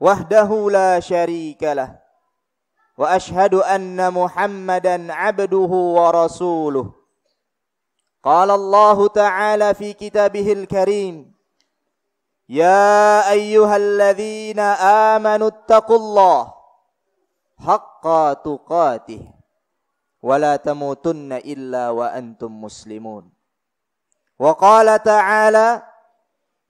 وحده لا شريك له واشهد ان محمدا عبده ورسوله قال الله تعالى في كتابه الكريم يا ايها الذين امنوا اتقوا الله حق تقاته ولا تموتن الا وانتم مسلمون وقال تعالى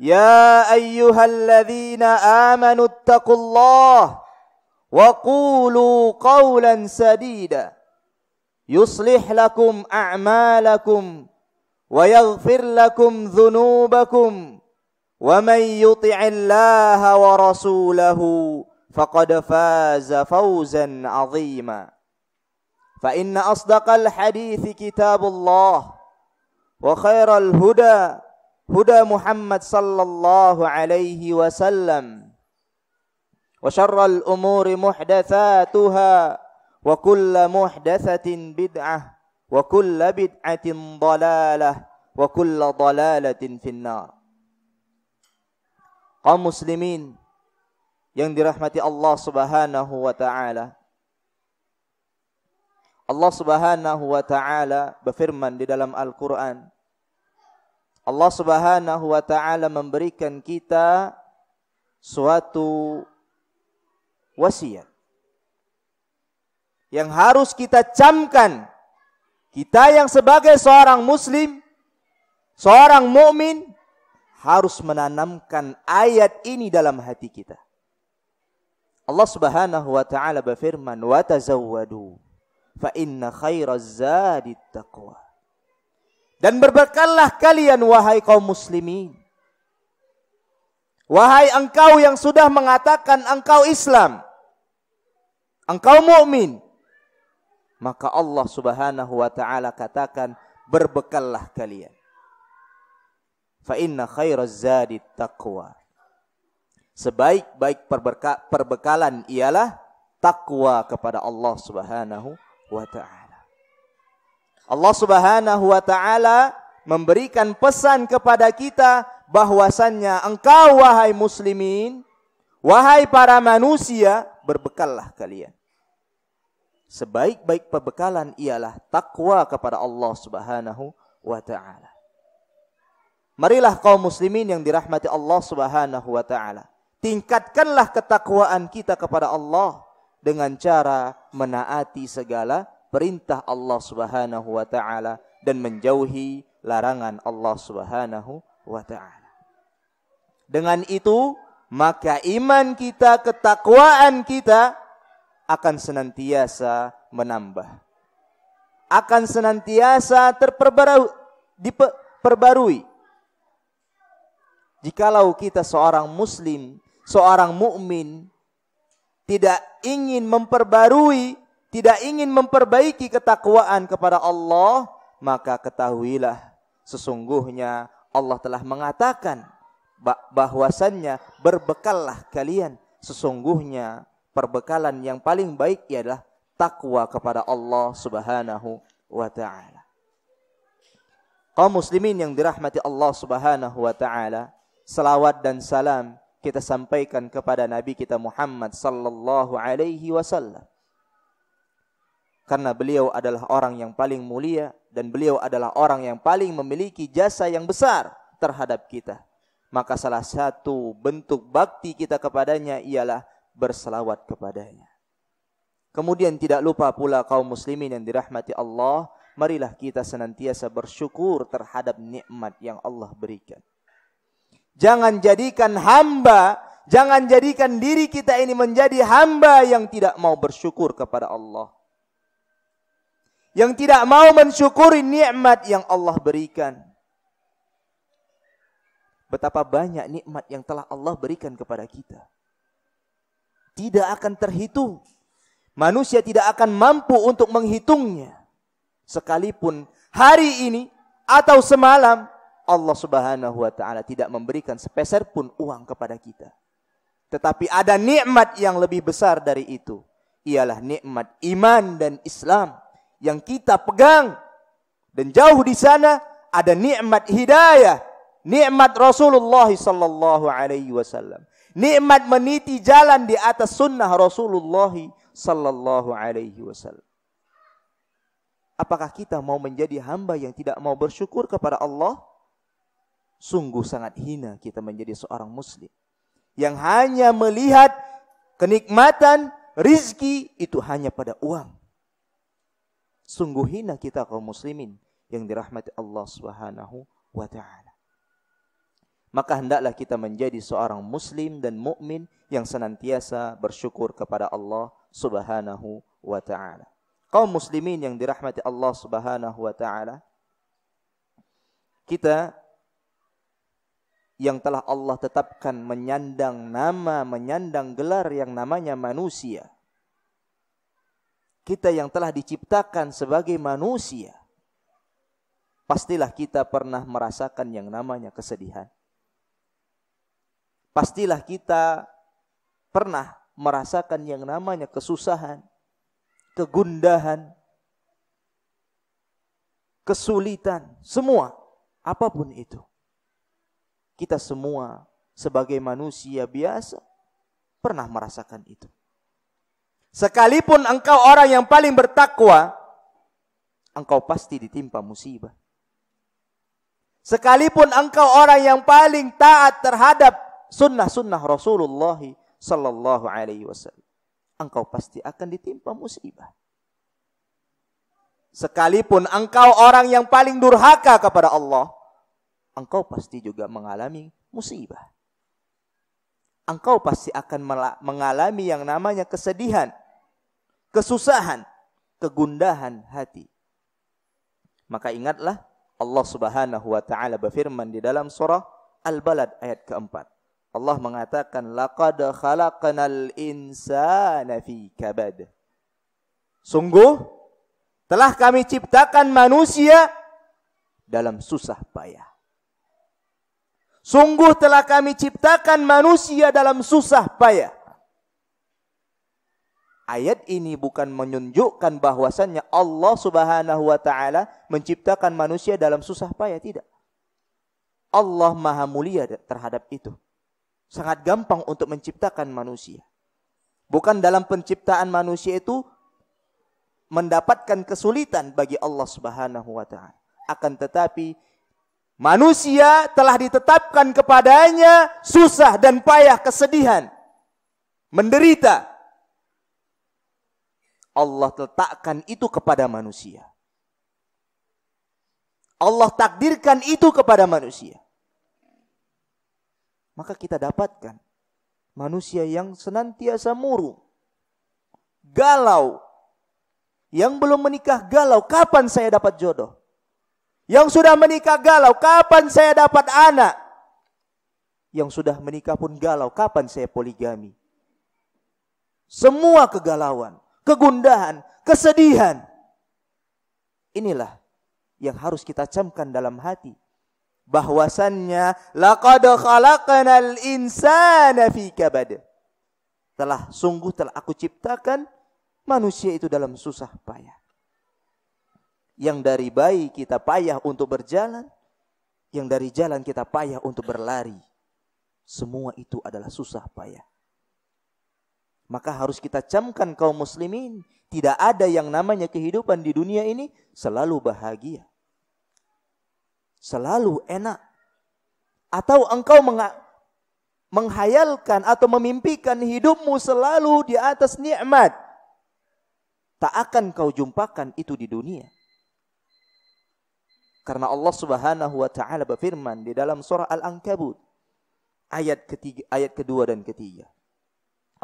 يا ايها الذين امنوا اتقوا الله وقولوا قولا سديدا يصلح لكم اعمالكم ويغفر لكم ذنوبكم ومن يطع الله ورسوله فقد فاز فوزا عظيما فان اصدق الحديث كتاب الله وخير الهدى هُدَى مُحَمَّدٍ صَلَّى اللَّهُ عَلَيْهِ وَسَلَّمَ وَشَرَّ الْأُمُورِ مُحْدَثَاتُهَا وَكُلُّ مُحْدَثَةٍ بِدْعَةٌ وَكُلُّ بِدْعَةٍ ضَلَالَةٌ وَكُلُّ ضَلَالَةٍ فِي النَّارِ قام مُسْلِمِينَ yang dirahmati Allah Subhanahu wa ta'ala Allah Subhanahu wa ta'ala berfirman di dalam Al-Qur'an Allah Subhanahu wa taala memberikan kita suatu wasiat yang harus kita camkan. Kita yang sebagai seorang muslim, seorang mukmin harus menanamkan ayat ini dalam hati kita. Allah Subhanahu wa taala berfirman, "Wa tazawwadu fa inna khairaz zadi taqwa." Dan berbekallah kalian wahai kaum muslimin. Wahai engkau yang sudah mengatakan engkau Islam. Engkau mukmin. Maka Allah Subhanahu wa taala katakan berbekallah kalian. Fa inna khairaz zadi taqwa. Sebaik-baik perbekalan ialah takwa kepada Allah Subhanahu wa taala. Allah Subhanahu wa taala memberikan pesan kepada kita bahwasannya engkau wahai muslimin, wahai para manusia, berbekallah kalian. Sebaik-baik perbekalan ialah takwa kepada Allah Subhanahu wa taala. Marilah kaum muslimin yang dirahmati Allah Subhanahu wa taala. Tingkatkanlah ketakwaan kita kepada Allah dengan cara menaati segala perintah Allah Subhanahu wa taala dan menjauhi larangan Allah Subhanahu wa taala. Dengan itu, maka iman kita, ketakwaan kita akan senantiasa menambah. Akan senantiasa terperbarui, diperbarui. Jikalau kita seorang muslim, seorang mukmin tidak ingin memperbarui tidak ingin memperbaiki ketakwaan kepada Allah, maka ketahuilah sesungguhnya Allah telah mengatakan bahwasannya berbekallah kalian sesungguhnya perbekalan yang paling baik ialah takwa kepada Allah Subhanahu wa taala. Kaum muslimin yang dirahmati Allah Subhanahu wa taala, salawat dan salam kita sampaikan kepada nabi kita Muhammad sallallahu alaihi wasallam karena beliau adalah orang yang paling mulia dan beliau adalah orang yang paling memiliki jasa yang besar terhadap kita. Maka salah satu bentuk bakti kita kepadanya ialah berselawat kepadanya. Kemudian tidak lupa pula kaum muslimin yang dirahmati Allah, marilah kita senantiasa bersyukur terhadap nikmat yang Allah berikan. Jangan jadikan hamba, jangan jadikan diri kita ini menjadi hamba yang tidak mau bersyukur kepada Allah yang tidak mau mensyukuri nikmat yang Allah berikan. Betapa banyak nikmat yang telah Allah berikan kepada kita. Tidak akan terhitung. Manusia tidak akan mampu untuk menghitungnya. Sekalipun hari ini atau semalam Allah Subhanahu wa taala tidak memberikan sepeser pun uang kepada kita. Tetapi ada nikmat yang lebih besar dari itu, ialah nikmat iman dan Islam yang kita pegang. Dan jauh di sana ada nikmat hidayah, nikmat Rasulullah sallallahu alaihi wasallam. Nikmat meniti jalan di atas sunnah Rasulullah sallallahu alaihi wasallam. Apakah kita mau menjadi hamba yang tidak mau bersyukur kepada Allah? Sungguh sangat hina kita menjadi seorang muslim yang hanya melihat kenikmatan, rizki itu hanya pada uang. Sungguh hina kita kaum muslimin yang dirahmati Allah Subhanahu wa taala. Maka hendaklah kita menjadi seorang muslim dan mukmin yang senantiasa bersyukur kepada Allah Subhanahu wa taala. Kaum muslimin yang dirahmati Allah Subhanahu wa taala, kita yang telah Allah tetapkan menyandang nama, menyandang gelar yang namanya manusia kita yang telah diciptakan sebagai manusia, pastilah kita pernah merasakan yang namanya kesedihan. Pastilah kita pernah merasakan yang namanya kesusahan, kegundahan, kesulitan, semua apapun itu. Kita semua sebagai manusia biasa pernah merasakan itu. Sekalipun engkau orang yang paling bertakwa, engkau pasti ditimpa musibah. Sekalipun engkau orang yang paling taat terhadap sunnah-sunnah Rasulullah sallallahu alaihi wasallam, engkau pasti akan ditimpa musibah. Sekalipun engkau orang yang paling durhaka kepada Allah, engkau pasti juga mengalami musibah. Engkau pasti akan mengalami yang namanya kesedihan, kesusahan, kegundahan hati. Maka ingatlah Allah Subhanahu wa taala berfirman di dalam surah Al-Balad ayat keempat. Allah mengatakan laqad khalaqnal insana fi kabad. Sungguh telah kami ciptakan manusia dalam susah payah. Sungguh telah kami ciptakan manusia dalam susah payah. Ayat ini bukan menunjukkan bahwasannya Allah Subhanahu wa taala menciptakan manusia dalam susah payah, tidak. Allah Maha Mulia terhadap itu. Sangat gampang untuk menciptakan manusia. Bukan dalam penciptaan manusia itu mendapatkan kesulitan bagi Allah Subhanahu wa taala. Akan tetapi manusia telah ditetapkan kepadanya susah dan payah, kesedihan, menderita Allah letakkan itu kepada manusia. Allah takdirkan itu kepada manusia. Maka kita dapatkan manusia yang senantiasa murung, galau, yang belum menikah galau, kapan saya dapat jodoh? Yang sudah menikah galau, kapan saya dapat anak? Yang sudah menikah pun galau, kapan saya poligami? Semua kegalauan kegundahan, kesedihan. Inilah yang harus kita camkan dalam hati bahwasannya laqad khalaqnal insana fi kabad. Telah sungguh telah aku ciptakan manusia itu dalam susah payah. Yang dari bayi kita payah untuk berjalan, yang dari jalan kita payah untuk berlari. Semua itu adalah susah payah. Maka harus kita camkan kaum muslimin, tidak ada yang namanya kehidupan di dunia ini selalu bahagia. Selalu enak. Atau engkau menghayalkan atau memimpikan hidupmu selalu di atas nikmat. Tak akan kau jumpakan itu di dunia. Karena Allah Subhanahu wa taala berfirman di dalam surah Al-Ankabut ayat ayat kedua dan ketiga.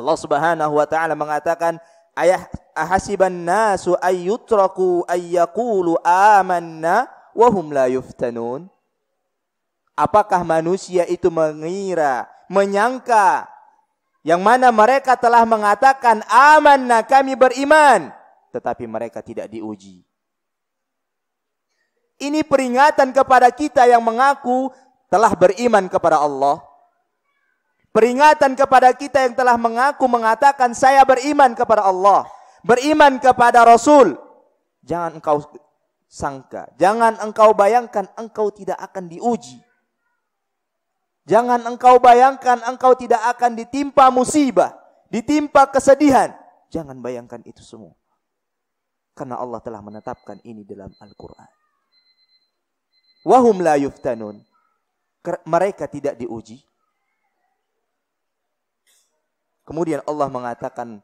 Allah Subhanahu wa taala mengatakan ayah ahasiban nasu ayyutraku ayyaqulu amanna wa hum la yuftanun Apakah manusia itu mengira, menyangka yang mana mereka telah mengatakan amanna kami beriman tetapi mereka tidak diuji. Ini peringatan kepada kita yang mengaku telah beriman kepada Allah Peringatan kepada kita yang telah mengaku mengatakan saya beriman kepada Allah, beriman kepada Rasul. Jangan engkau sangka, jangan engkau bayangkan engkau tidak akan diuji. Jangan engkau bayangkan engkau tidak akan ditimpa musibah, ditimpa kesedihan. Jangan bayangkan itu semua. Karena Allah telah menetapkan ini dalam Al-Quran. Wahum la yuftanun. Mereka tidak diuji Kemudian Allah mengatakan,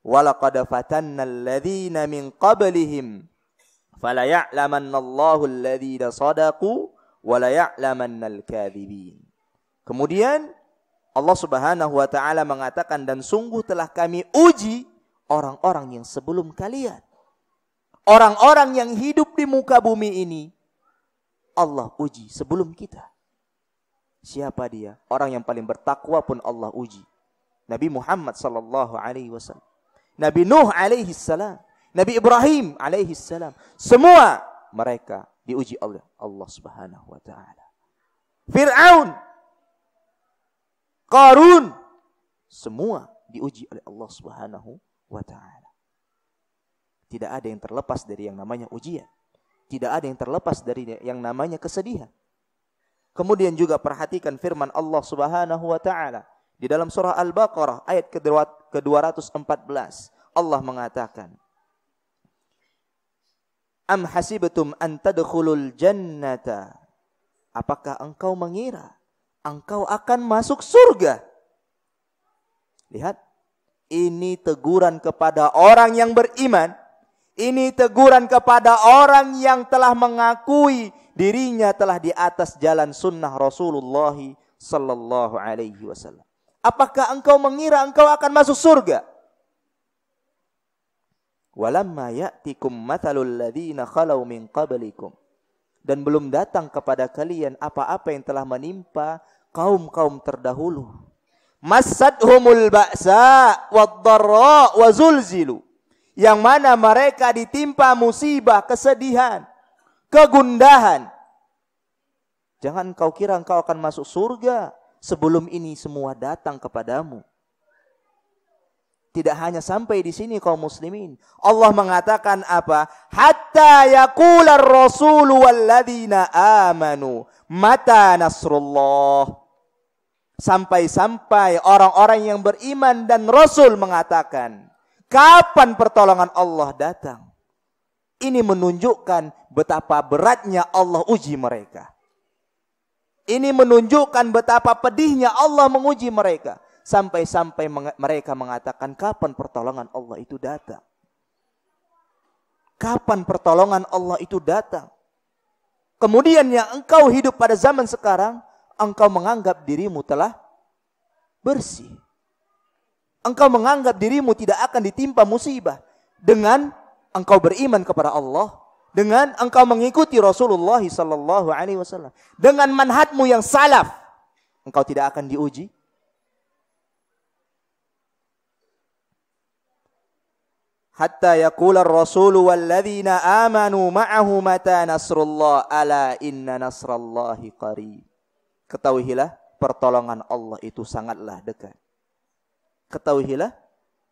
"Walaqad فَتَنَّ الَّذِينَ min qablihim fala ya'lamannallahu alladhina sadaqu wa la ya'lamannal kadzibin." Kemudian Allah Subhanahu wa taala mengatakan dan sungguh telah kami uji orang-orang yang sebelum kalian. Orang-orang yang hidup di muka bumi ini Allah uji sebelum kita. Siapa dia? Orang yang paling bertakwa pun Allah uji. Nabi Muhammad sallallahu alaihi wasallam. Nabi Nuh alaihi salam, Nabi Ibrahim alaihi salam. Semua mereka diuji oleh Allah Subhanahu wa taala. Firaun, Qarun, semua diuji oleh Allah Subhanahu wa taala. Tidak ada yang terlepas dari yang namanya ujian. Tidak ada yang terlepas dari yang namanya kesedihan. Kemudian juga perhatikan firman Allah Subhanahu wa taala di dalam surah Al-Baqarah ayat ke-214 Allah mengatakan Am hasibatum an tadkhulul jannata Apakah engkau mengira engkau akan masuk surga? Lihat, ini teguran kepada orang yang beriman. Ini teguran kepada orang yang telah mengakui dirinya telah di atas jalan sunnah Rasulullah sallallahu alaihi wasallam. Apakah engkau mengira engkau akan masuk surga? Walamma ya'tikum mathalul ladhina khalau min qablikum. Dan belum datang kepada kalian apa-apa yang telah menimpa kaum-kaum terdahulu. Masadhumul ba'sa wad wa zulzilu. Yang mana mereka ditimpa musibah, kesedihan, kegundahan. Jangan kau kira engkau akan masuk surga sebelum ini semua datang kepadamu. Tidak hanya sampai di sini kaum muslimin. Allah mengatakan apa? Hatta yakular rasul walladina amanu. Mata nasrullah. Sampai-sampai orang-orang yang beriman dan Rasul mengatakan. Kapan pertolongan Allah datang? Ini menunjukkan betapa beratnya Allah uji mereka. Ini menunjukkan betapa pedihnya Allah menguji mereka. Sampai-sampai mereka mengatakan kapan pertolongan Allah itu datang. Kapan pertolongan Allah itu datang. Kemudian yang engkau hidup pada zaman sekarang, engkau menganggap dirimu telah bersih. Engkau menganggap dirimu tidak akan ditimpa musibah dengan engkau beriman kepada Allah dengan engkau mengikuti Rasulullah sallallahu alaihi wasallam. Dengan manhatmu yang salaf, engkau tidak akan diuji. Hatta yaqula ar-rasulu walladzina amanu ma'ahu mata nasrullah ala inna nasrallahi qarib. Ketahuilah pertolongan Allah itu sangatlah dekat. Ketahuilah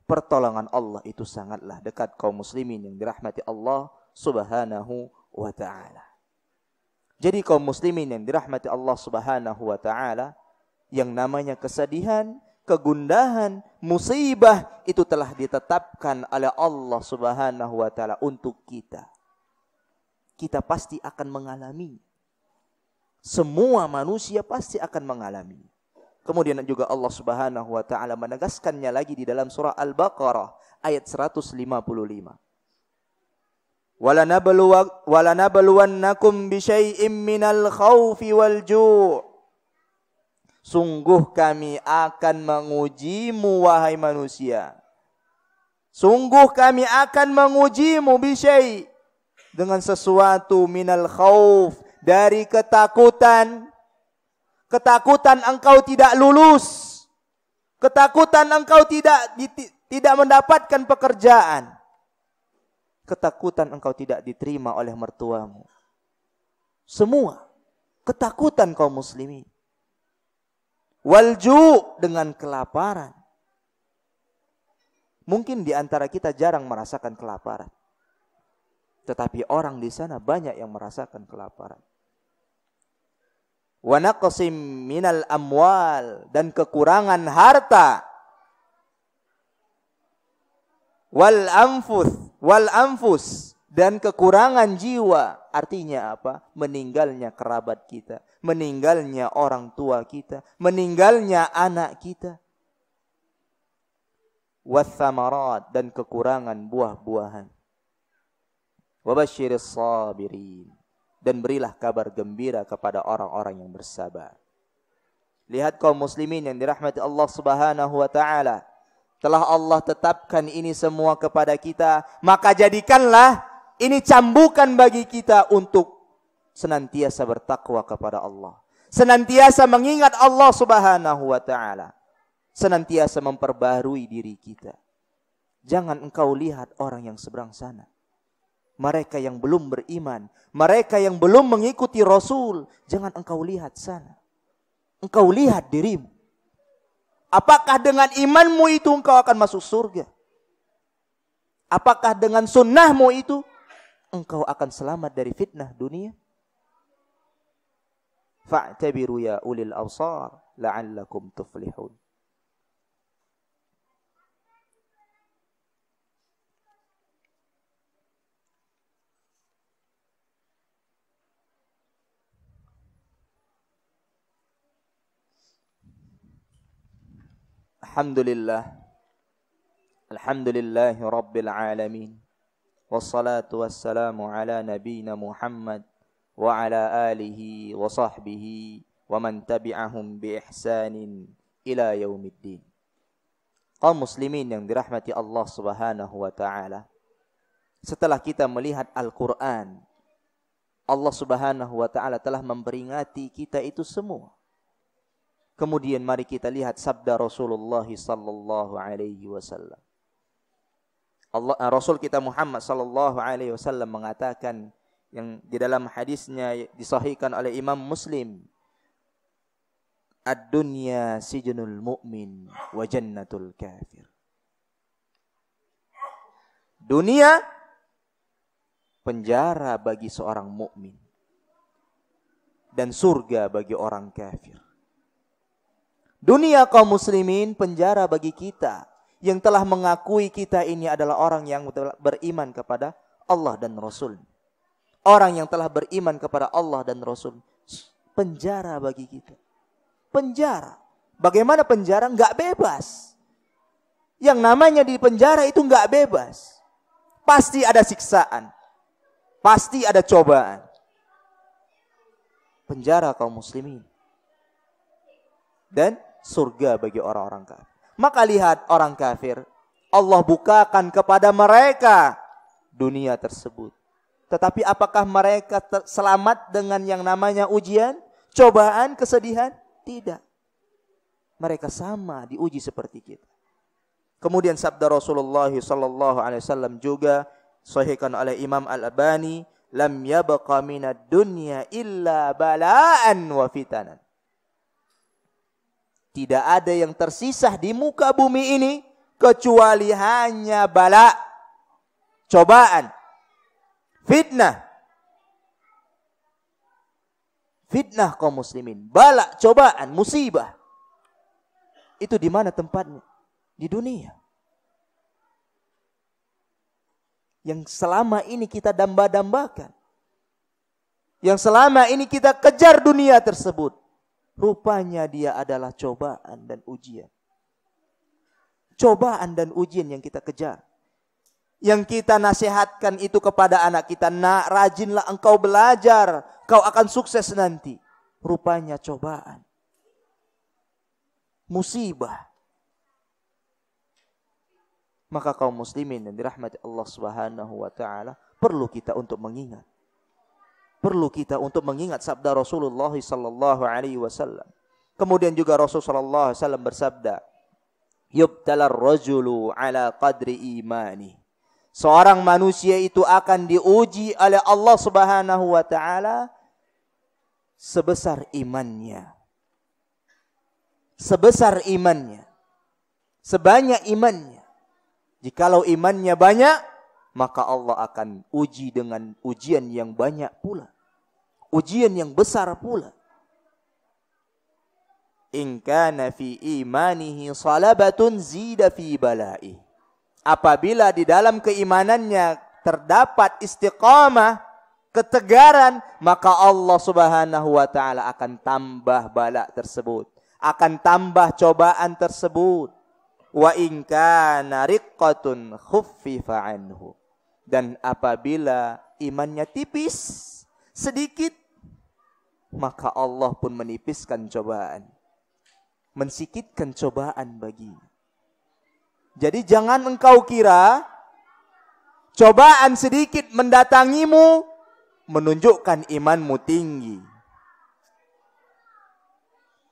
pertolongan Allah itu sangatlah dekat kaum muslimin yang dirahmati Allah Subhanahu wa taala. Jadi kaum muslimin yang dirahmati Allah Subhanahu wa taala yang namanya kesedihan, kegundahan, musibah itu telah ditetapkan oleh Allah Subhanahu wa taala untuk kita. Kita pasti akan mengalami. Semua manusia pasti akan mengalami. Kemudian juga Allah Subhanahu wa taala menegaskannya lagi di dalam surah Al-Baqarah ayat 155 walanabluwannakum bisyai'im minal khawfi wal ju' Sungguh kami akan mengujimu wahai manusia. Sungguh kami akan mengujimu bisyai dengan sesuatu minal khauf dari ketakutan. Ketakutan engkau tidak lulus. Ketakutan engkau tidak tidak mendapatkan pekerjaan ketakutan engkau tidak diterima oleh mertuamu. Semua ketakutan kaum muslimin. Walju dengan kelaparan. Mungkin di antara kita jarang merasakan kelaparan. Tetapi orang di sana banyak yang merasakan kelaparan. Wa naqsim minal amwal dan kekurangan harta wal amfus wal amfus dan kekurangan jiwa artinya apa meninggalnya kerabat kita meninggalnya orang tua kita meninggalnya anak kita wasamarat dan kekurangan buah-buahan wabashiris sabirin dan berilah kabar gembira kepada orang-orang yang bersabar lihat kaum muslimin yang dirahmati Allah Subhanahu wa taala telah Allah tetapkan ini semua kepada kita, maka jadikanlah ini cambukan bagi kita untuk senantiasa bertakwa kepada Allah, senantiasa mengingat Allah Subhanahu wa taala, senantiasa memperbarui diri kita. Jangan engkau lihat orang yang seberang sana. Mereka yang belum beriman, mereka yang belum mengikuti Rasul, jangan engkau lihat sana. Engkau lihat dirimu. Apakah dengan imanmu itu engkau akan masuk surga? Apakah dengan sunnahmu itu engkau akan selamat dari fitnah dunia? Fa'tabiru ya ulil la'allakum tuflihun. Alhamdulillah Alhamdulillahi Rabbil Alamin Muhammad Wa ala tabi'ahum bi ila Kaum muslimin yang dirahmati Allah subhanahu wa ta'ala Setelah kita melihat Al-Quran Allah subhanahu wa ta'ala telah memperingati kita itu semua Kemudian mari kita lihat sabda Rasulullah sallallahu alaihi wasallam. Allah eh, Rasul kita Muhammad sallallahu alaihi wasallam mengatakan yang di dalam hadisnya disahihkan oleh Imam Muslim. Ad-dunya sijnul mu'min wa jannatul kafir. Dunia penjara bagi seorang mukmin dan surga bagi orang kafir. Dunia kaum muslimin penjara bagi kita yang telah mengakui kita ini adalah orang yang telah beriman kepada Allah dan Rasul. Orang yang telah beriman kepada Allah dan Rasul. Penjara bagi kita. Penjara. Bagaimana penjara? Nggak bebas. Yang namanya di penjara itu nggak bebas. Pasti ada siksaan. Pasti ada cobaan. Penjara kaum muslimin. Dan surga bagi orang-orang kafir. Maka lihat orang kafir, Allah bukakan kepada mereka dunia tersebut. Tetapi apakah mereka selamat dengan yang namanya ujian, cobaan, kesedihan? Tidak. Mereka sama diuji seperti kita. Kemudian sabda Rasulullah sallallahu alaihi wasallam juga sahihkan oleh Imam Al-Albani, lam yabqa minad dunya illa balaan wa fitanan. Tidak ada yang tersisa di muka bumi ini kecuali hanya bala, cobaan, fitnah. Fitnah kaum muslimin, bala, cobaan, musibah. Itu di mana tempatnya? Di dunia. Yang selama ini kita damba-dambakan. Yang selama ini kita kejar dunia tersebut Rupanya dia adalah cobaan dan ujian. Cobaan dan ujian yang kita kejar. Yang kita nasihatkan itu kepada anak kita. Nak, rajinlah engkau belajar. Kau akan sukses nanti. Rupanya cobaan. Musibah. Maka kaum muslimin yang dirahmati Allah Subhanahu wa taala perlu kita untuk mengingat perlu kita untuk mengingat sabda Rasulullah sallallahu alaihi wasallam. Kemudian juga Rasul sallallahu alaihi wasallam bersabda, "Yubtalar rajulu ala qadri imani." Seorang manusia itu akan diuji oleh Allah Subhanahu wa taala sebesar imannya. Sebesar imannya. Sebanyak imannya. Jikalau imannya banyak, maka Allah akan uji dengan ujian yang banyak pula ujian yang besar pula. In kana fi imanihi salabatun zida fi bala'i. Apabila di dalam keimanannya terdapat istiqamah, ketegaran, maka Allah Subhanahu wa taala akan tambah bala tersebut, akan tambah cobaan tersebut. Wa in kana riqqatun khuffifa anhu. Dan apabila imannya tipis, sedikit maka Allah pun menipiskan cobaan. Mensikitkan cobaan bagi. Jadi jangan engkau kira cobaan sedikit mendatangimu menunjukkan imanmu tinggi.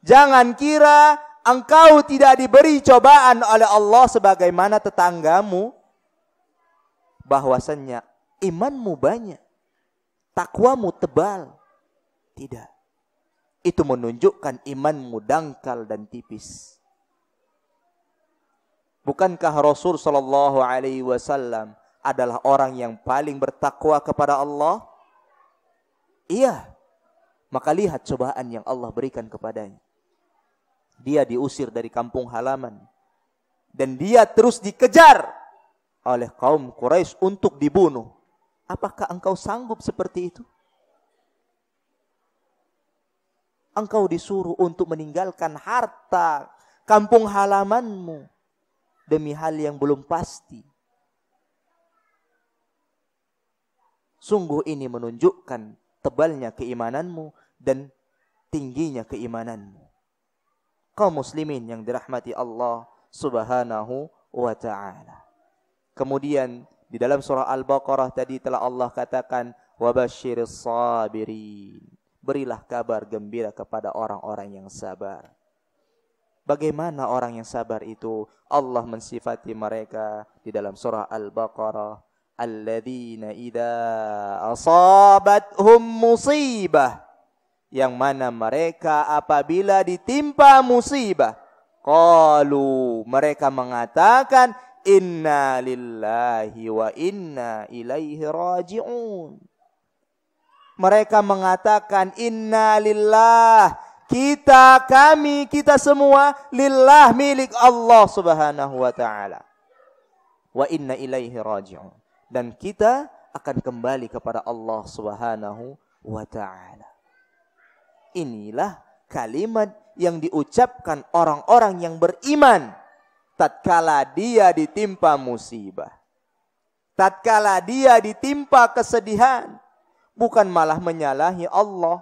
Jangan kira engkau tidak diberi cobaan oleh Allah sebagaimana tetanggamu bahwasannya imanmu banyak, takwamu tebal. Tidak. Itu menunjukkan imanmu dangkal dan tipis. Bukankah Rasul Shallallahu Alaihi Wasallam adalah orang yang paling bertakwa kepada Allah? Iya. Maka lihat cobaan yang Allah berikan kepadanya. Dia diusir dari kampung halaman. Dan dia terus dikejar oleh kaum Quraisy untuk dibunuh. Apakah engkau sanggup seperti itu? Engkau disuruh untuk meninggalkan harta, kampung halamanmu demi hal yang belum pasti. Sungguh ini menunjukkan tebalnya keimananmu dan tingginya keimananmu. kaum muslimin yang dirahmati Allah subhanahu wa ta'ala. Kemudian di dalam surah Al-Baqarah tadi telah Allah katakan, وَبَشِّرِ الصَّابِرِينَ berilah kabar gembira kepada orang-orang yang sabar. Bagaimana orang yang sabar itu? Allah mensifati mereka di dalam surah Al-Baqarah. Alladzina idza asabathum musibah. Yang mana mereka apabila ditimpa musibah. Qalu mereka mengatakan inna lillahi wa inna ilaihi raji'un mereka mengatakan inna lillah kita kami kita semua lillah milik Allah Subhanahu wa taala wa inna ilaihi raji'un dan kita akan kembali kepada Allah Subhanahu wa taala inilah kalimat yang diucapkan orang-orang yang beriman tatkala dia ditimpa musibah tatkala dia ditimpa kesedihan bukan malah menyalahi Allah,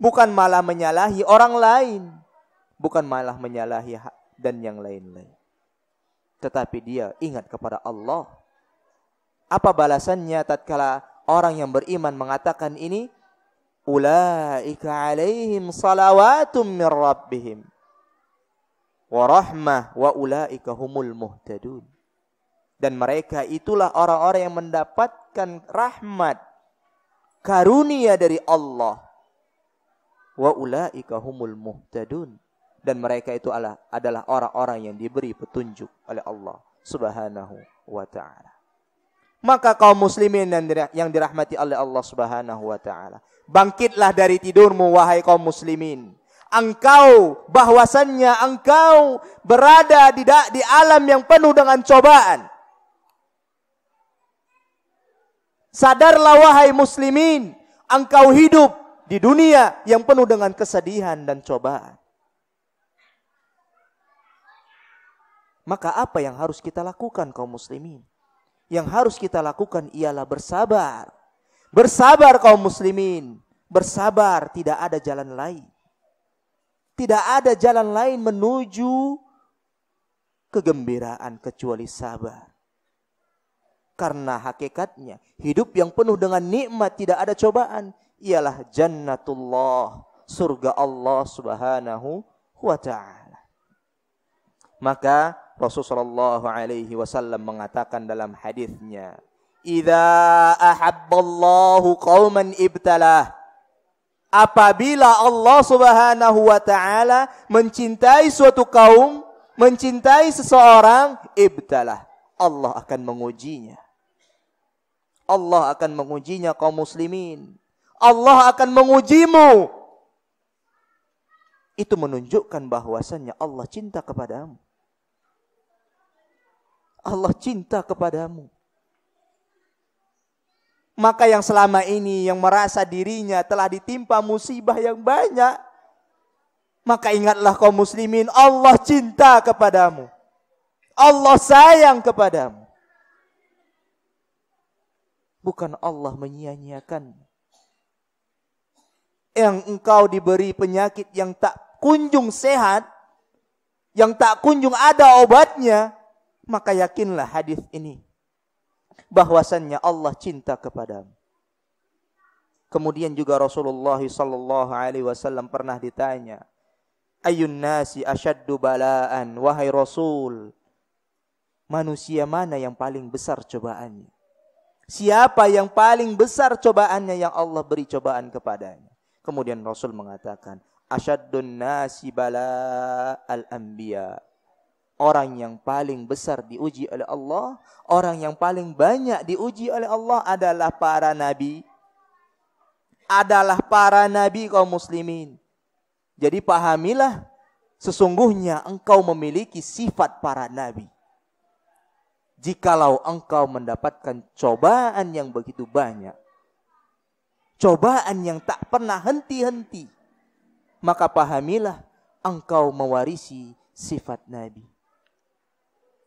bukan malah menyalahi orang lain, bukan malah menyalahi dan yang lain-lain. Tetapi dia ingat kepada Allah. Apa balasannya tatkala orang yang beriman mengatakan ini? Ulaika alaihim salawatum min rabbihim wa wa ulaika humul muhtadun. Dan mereka itulah orang-orang yang mendapatkan rahmat karunia dari Allah. Wa ulaika humul muhtadun dan mereka itu adalah adalah orang-orang yang diberi petunjuk oleh Allah Subhanahu wa taala. Maka kaum muslimin yang dirahmati oleh Allah Subhanahu wa taala, bangkitlah dari tidurmu wahai kaum muslimin. Engkau bahwasannya engkau berada di, di alam yang penuh dengan cobaan. Sadarlah wahai muslimin, engkau hidup di dunia yang penuh dengan kesedihan dan cobaan. Maka apa yang harus kita lakukan kaum muslimin? Yang harus kita lakukan ialah bersabar. Bersabar kaum muslimin. Bersabar tidak ada jalan lain. Tidak ada jalan lain menuju kegembiraan kecuali sabar. Karena hakikatnya hidup yang penuh dengan nikmat tidak ada cobaan ialah jannatullah, surga Allah Subhanahu wa taala. Maka Rasulullah sallallahu alaihi wasallam mengatakan dalam hadisnya, "Idza ahabballahu qauman ibtalah." Apabila Allah Subhanahu wa taala mencintai suatu kaum, mencintai seseorang, ibtalah. Allah akan mengujinya. Allah akan mengujinya kaum muslimin. Allah akan mengujimu. Itu menunjukkan bahwasannya Allah cinta kepadamu. Allah cinta kepadamu. Maka yang selama ini yang merasa dirinya telah ditimpa musibah yang banyak. Maka ingatlah kaum muslimin Allah cinta kepadamu. Allah sayang kepadamu. Bukan Allah menyia nyiakan Yang engkau diberi penyakit yang tak kunjung sehat, yang tak kunjung ada obatnya, maka yakinlah hadis ini bahwasannya Allah cinta kepadamu. Kemudian juga Rasulullah sallallahu alaihi wasallam pernah ditanya, "Ayun nasi asyaddu balaan?" Wahai Rasul, manusia mana yang paling besar cobaannya? Siapa yang paling besar cobaannya yang Allah beri cobaan kepadanya. Kemudian Rasul mengatakan, Asyadun nasi bala al-anbiya. Orang yang paling besar diuji oleh Allah, orang yang paling banyak diuji oleh Allah adalah para nabi. Adalah para nabi kaum muslimin. Jadi pahamilah sesungguhnya engkau memiliki sifat para nabi jikalau engkau mendapatkan cobaan yang begitu banyak, cobaan yang tak pernah henti-henti, maka pahamilah engkau mewarisi sifat Nabi.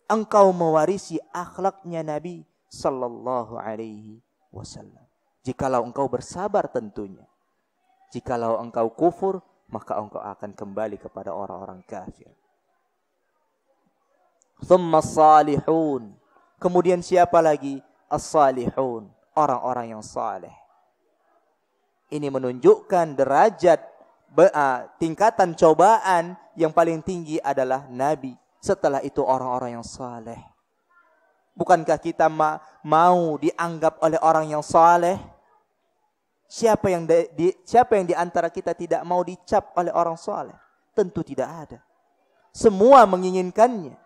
Engkau mewarisi akhlaknya Nabi Sallallahu Alaihi Wasallam. Jikalau engkau bersabar tentunya. Jikalau engkau kufur, maka engkau akan kembali kepada orang-orang kafir. ثم الصالحون Kemudian siapa lagi? As-salihun, orang-orang yang saleh. Ini menunjukkan derajat tingkatan cobaan yang paling tinggi adalah nabi. Setelah itu orang-orang yang saleh. Bukankah kita ma mau dianggap oleh orang yang saleh? Siapa yang di, siapa yang di antara kita tidak mau dicap oleh orang saleh? Tentu tidak ada. Semua menginginkannya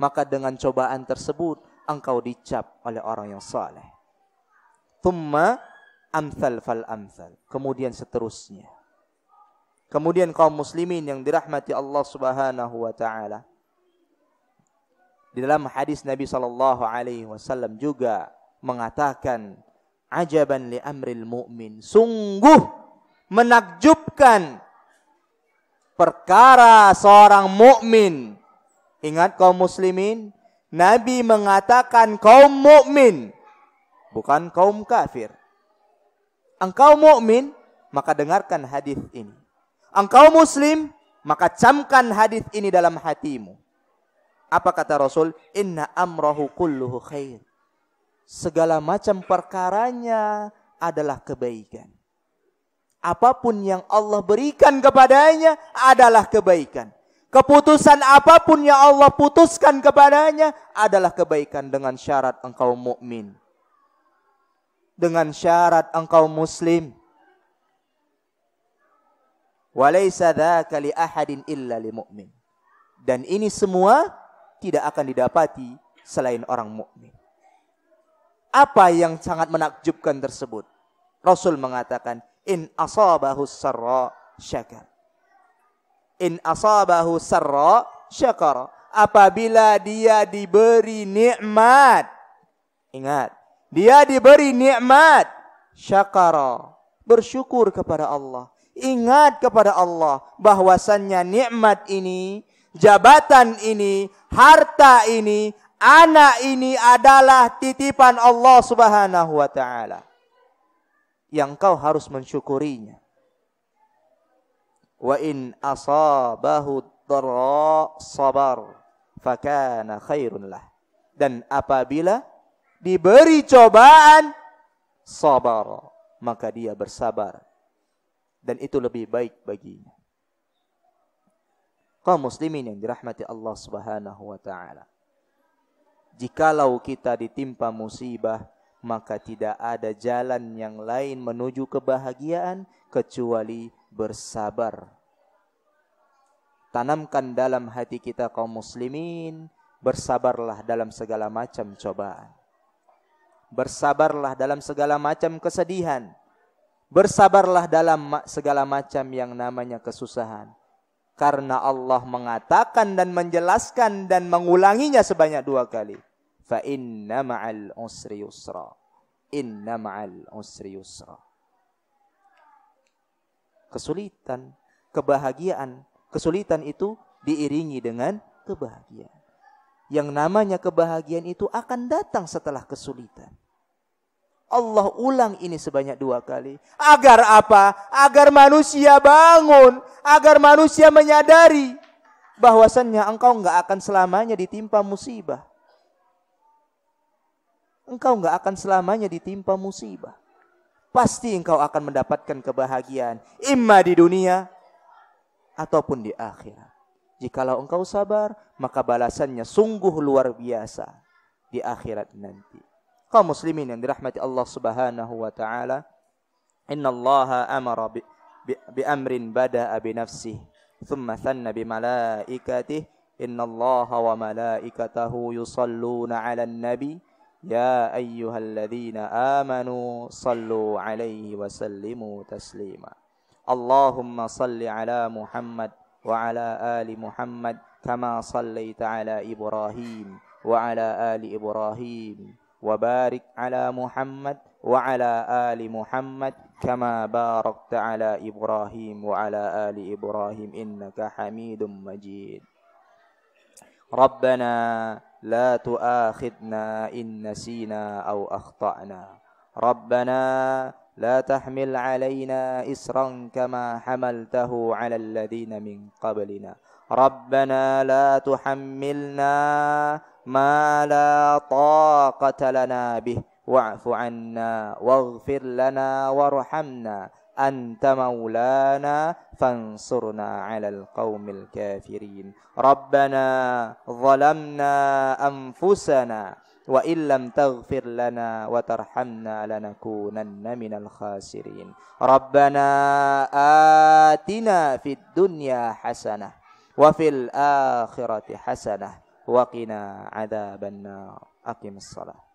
maka dengan cobaan tersebut engkau dicap oleh orang yang saleh. Thumma amsal fal amsal. Kemudian seterusnya. Kemudian kaum muslimin yang dirahmati Allah Subhanahu wa taala. Di dalam hadis Nabi sallallahu alaihi wasallam juga mengatakan ajaban li amril mu'min. Sungguh menakjubkan perkara seorang mukmin Ingat kaum muslimin, Nabi mengatakan kaum mukmin, bukan kaum kafir. Engkau mukmin, maka dengarkan hadis ini. Engkau muslim, maka camkan hadis ini dalam hatimu. Apa kata Rasul? Inna amrahu kulluhu khair. Segala macam perkaranya adalah kebaikan. Apapun yang Allah berikan kepadanya adalah kebaikan. Keputusan apapun yang Allah putuskan kepadanya adalah kebaikan dengan syarat engkau mukmin. Dengan syarat engkau muslim. Walaysa kali li ahadin illa li mu'min. Dan ini semua tidak akan didapati selain orang mukmin. Apa yang sangat menakjubkan tersebut? Rasul mengatakan, "In asabahus sarra syakar." in asabahu sarra syakara. Apabila dia diberi nikmat. Ingat, dia diberi nikmat syakara. Bersyukur kepada Allah. Ingat kepada Allah bahwasannya nikmat ini, jabatan ini, harta ini, anak ini adalah titipan Allah Subhanahu wa taala. Yang kau harus mensyukurinya wa in asabahu dharra sabar fakana khairun lah. Dan apabila diberi cobaan sabar, maka dia bersabar dan itu lebih baik baginya. Kaum muslimin yang dirahmati Allah Subhanahu wa taala. Jikalau kita ditimpa musibah, maka tidak ada jalan yang lain menuju kebahagiaan kecuali bersabar. Tanamkan dalam hati kita kaum muslimin, bersabarlah dalam segala macam cobaan. Bersabarlah dalam segala macam kesedihan. Bersabarlah dalam segala macam yang namanya kesusahan. Karena Allah mengatakan dan menjelaskan dan mengulanginya sebanyak dua kali. Fa inna ma'al usri yusra. Inna ma'al usri yusra kesulitan, kebahagiaan. Kesulitan itu diiringi dengan kebahagiaan. Yang namanya kebahagiaan itu akan datang setelah kesulitan. Allah ulang ini sebanyak dua kali. Agar apa? Agar manusia bangun. Agar manusia menyadari. bahwasannya engkau nggak akan selamanya ditimpa musibah. Engkau nggak akan selamanya ditimpa musibah pasti engkau akan mendapatkan kebahagiaan. Imma di dunia ataupun di akhirat. Jikalau engkau sabar, maka balasannya sungguh luar biasa di akhirat nanti. Kau muslimin yang dirahmati Allah Subhanahu wa taala, innallaha amara bi, bi, bi amrin bada'a bi nafsihi, thumma thanna bi malaikatihi, innallaha wa malaikatahu yusalluna 'alan nabi يا أيها الذين آمنوا صلوا عليه وسلموا تسليما اللهم صل على محمد وعلى آل محمد كما صليت على إبراهيم وعلى آل إبراهيم وبارك على محمد وعلى آل محمد كما باركت على إبراهيم وعلى آل إبراهيم إنك حميد مجيد ربنا لا تؤاخذنا إن نسينا أو أخطأنا ربنا لا تحمل علينا إسرا كما حملته على الذين من قبلنا ربنا لا تحملنا ما لا طاقة لنا به واعف عنا واغفر لنا وارحمنا أنت مولانا فانصرنا على القوم الكافرين ربنا ظلمنا أنفسنا وإن لم تغفر لنا وترحمنا لنكونن من الخاسرين ربنا آتنا في الدنيا حسنة وفي الآخرة حسنة وقنا عذاب النار أقم الصلاة